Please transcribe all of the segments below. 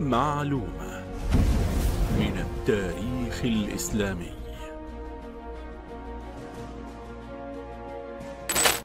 معلومة من التاريخ الإسلامي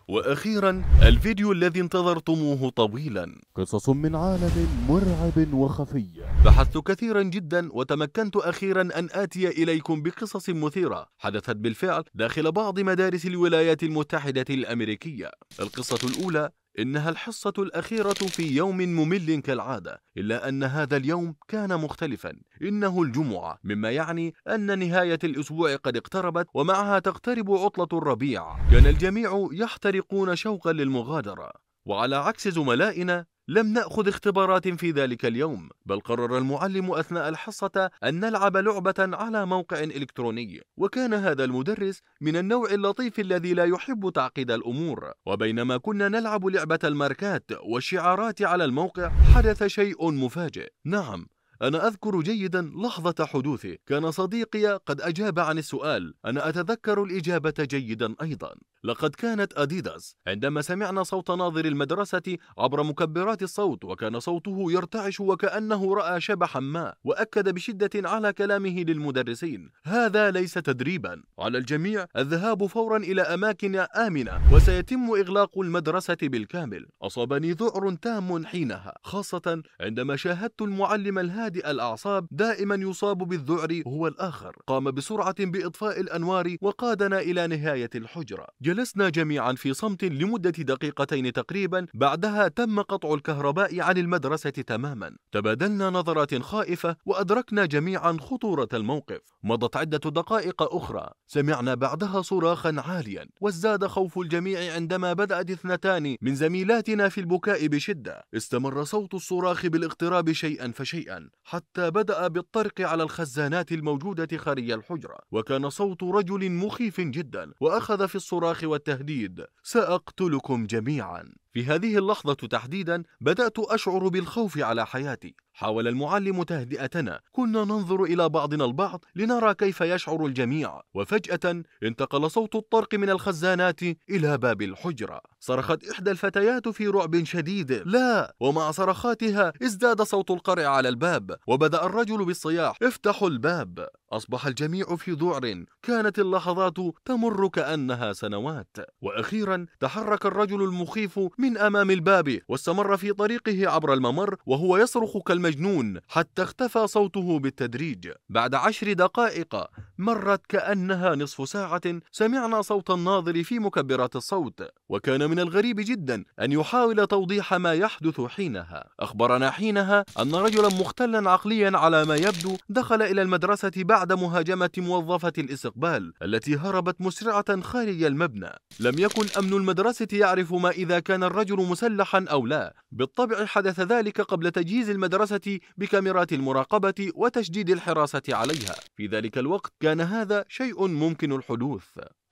وأخيرا الفيديو الذي انتظرتموه طويلا قصص من عالم مرعب وخفي بحثت كثيرا جدا وتمكنت أخيرا أن آتي إليكم بقصص مثيرة حدثت بالفعل داخل بعض مدارس الولايات المتحدة الأمريكية القصة الأولى إنها الحصة الأخيرة في يوم ممل كالعادة إلا أن هذا اليوم كان مختلفا إنه الجمعة مما يعني أن نهاية الأسبوع قد اقتربت ومعها تقترب عطلة الربيع كان الجميع يحترقون شوقا للمغادرة وعلى عكس زملائنا لم نأخذ اختبارات في ذلك اليوم بل قرر المعلم أثناء الحصة أن نلعب لعبة على موقع إلكتروني وكان هذا المدرس من النوع اللطيف الذي لا يحب تعقيد الأمور وبينما كنا نلعب لعبة الماركات والشعارات على الموقع حدث شيء مفاجئ نعم أنا أذكر جيدا لحظة حدوثه كان صديقي قد أجاب عن السؤال أنا أتذكر الإجابة جيدا أيضا لقد كانت أديداس عندما سمعنا صوت ناظر المدرسة عبر مكبرات الصوت وكان صوته يرتعش وكأنه رأى شبحا ما وأكد بشدة على كلامه للمدرسين هذا ليس تدريبا على الجميع الذهاب فورا إلى أماكن آمنة وسيتم إغلاق المدرسة بالكامل أصابني ذعر تام حينها خاصة عندما شاهدت المعلم الهادئ الأعصاب دائما يصاب بالذعر هو الآخر قام بسرعة بإطفاء الأنوار وقادنا إلى نهاية الحجرة جلسنا جميعا في صمت لمدة دقيقتين تقريبا بعدها تم قطع الكهرباء عن المدرسة تماما تبادلنا نظرات خائفة وأدركنا جميعا خطورة الموقف مضت عدة دقائق أخرى سمعنا بعدها صراخا عاليا وازداد خوف الجميع عندما بدأت اثنتان من زميلاتنا في البكاء بشدة استمر صوت الصراخ بالاقتراب شيئا فشيئا حتى بدأ بالطرق على الخزانات الموجودة خارج الحجرة وكان صوت رجل مخيف جدا وأخذ في الصراخ والتهديد سأقتلكم جميعا في هذه اللحظة تحديدا بدأت أشعر بالخوف على حياتي حاول المعلم تهدئتنا كنا ننظر إلى بعضنا البعض لنرى كيف يشعر الجميع وفجأة انتقل صوت الطرق من الخزانات إلى باب الحجرة صرخت إحدى الفتيات في رعب شديد لا ومع صرخاتها ازداد صوت القرع على الباب وبدأ الرجل بالصياح افتحوا الباب أصبح الجميع في ذعر كانت اللحظات تمر كأنها سنوات وأخيرا تحرك الرجل المخيف من أمام الباب واستمر في طريقه عبر الممر وهو يصرخ كالمجنون المجنون حتى اختفى صوته بالتدريج بعد عشر دقائق مرت كأنها نصف ساعة سمعنا صوت الناظر في مكبرات الصوت وكان من الغريب جدا أن يحاول توضيح ما يحدث حينها أخبرنا حينها أن رجلا مختلا عقليا على ما يبدو دخل إلى المدرسة بعد مهاجمة موظفة الاستقبال التي هربت مسرعة خارج المبنى لم يكن أمن المدرسة يعرف ما إذا كان الرجل مسلحا أو لا بالطبع حدث ذلك قبل تجهيز المدرسة بكاميرات المراقبة وتشديد الحراسة عليها في ذلك الوقت كان هذا شيء ممكن الحدوث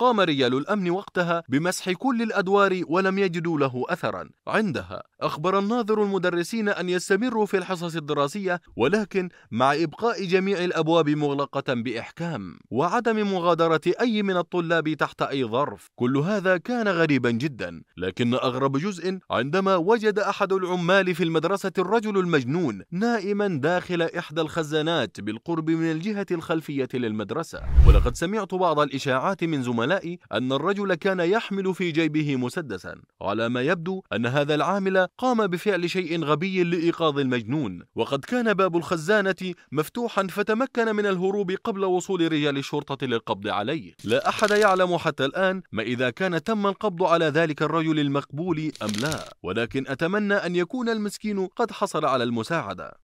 قام رجال الأمن وقتها بمسح كل الأدوار ولم يجدوا له أثرا عندها أخبر الناظر المدرسين أن يستمروا في الحصص الدراسية ولكن مع إبقاء جميع الأبواب مغلقة بإحكام وعدم مغادرة أي من الطلاب تحت أي ظرف كل هذا كان غريبا جدا لكن أغرب جزء عندما وجد أحد العمال في المدرسة الرجل المجنون نائما داخل إحدى الخزانات بالقرب من الجهة الخلفية للمدرسة ولقد سمعت بعض الإشاعات من زملاء العلماء أن الرجل كان يحمل في جيبه مسدسا على ما يبدو أن هذا العامل قام بفعل شيء غبي لإيقاظ المجنون وقد كان باب الخزانة مفتوحا فتمكن من الهروب قبل وصول رجال الشرطة للقبض عليه لا أحد يعلم حتى الآن ما إذا كان تم القبض على ذلك الرجل المقبول أم لا ولكن أتمنى أن يكون المسكين قد حصل على المساعدة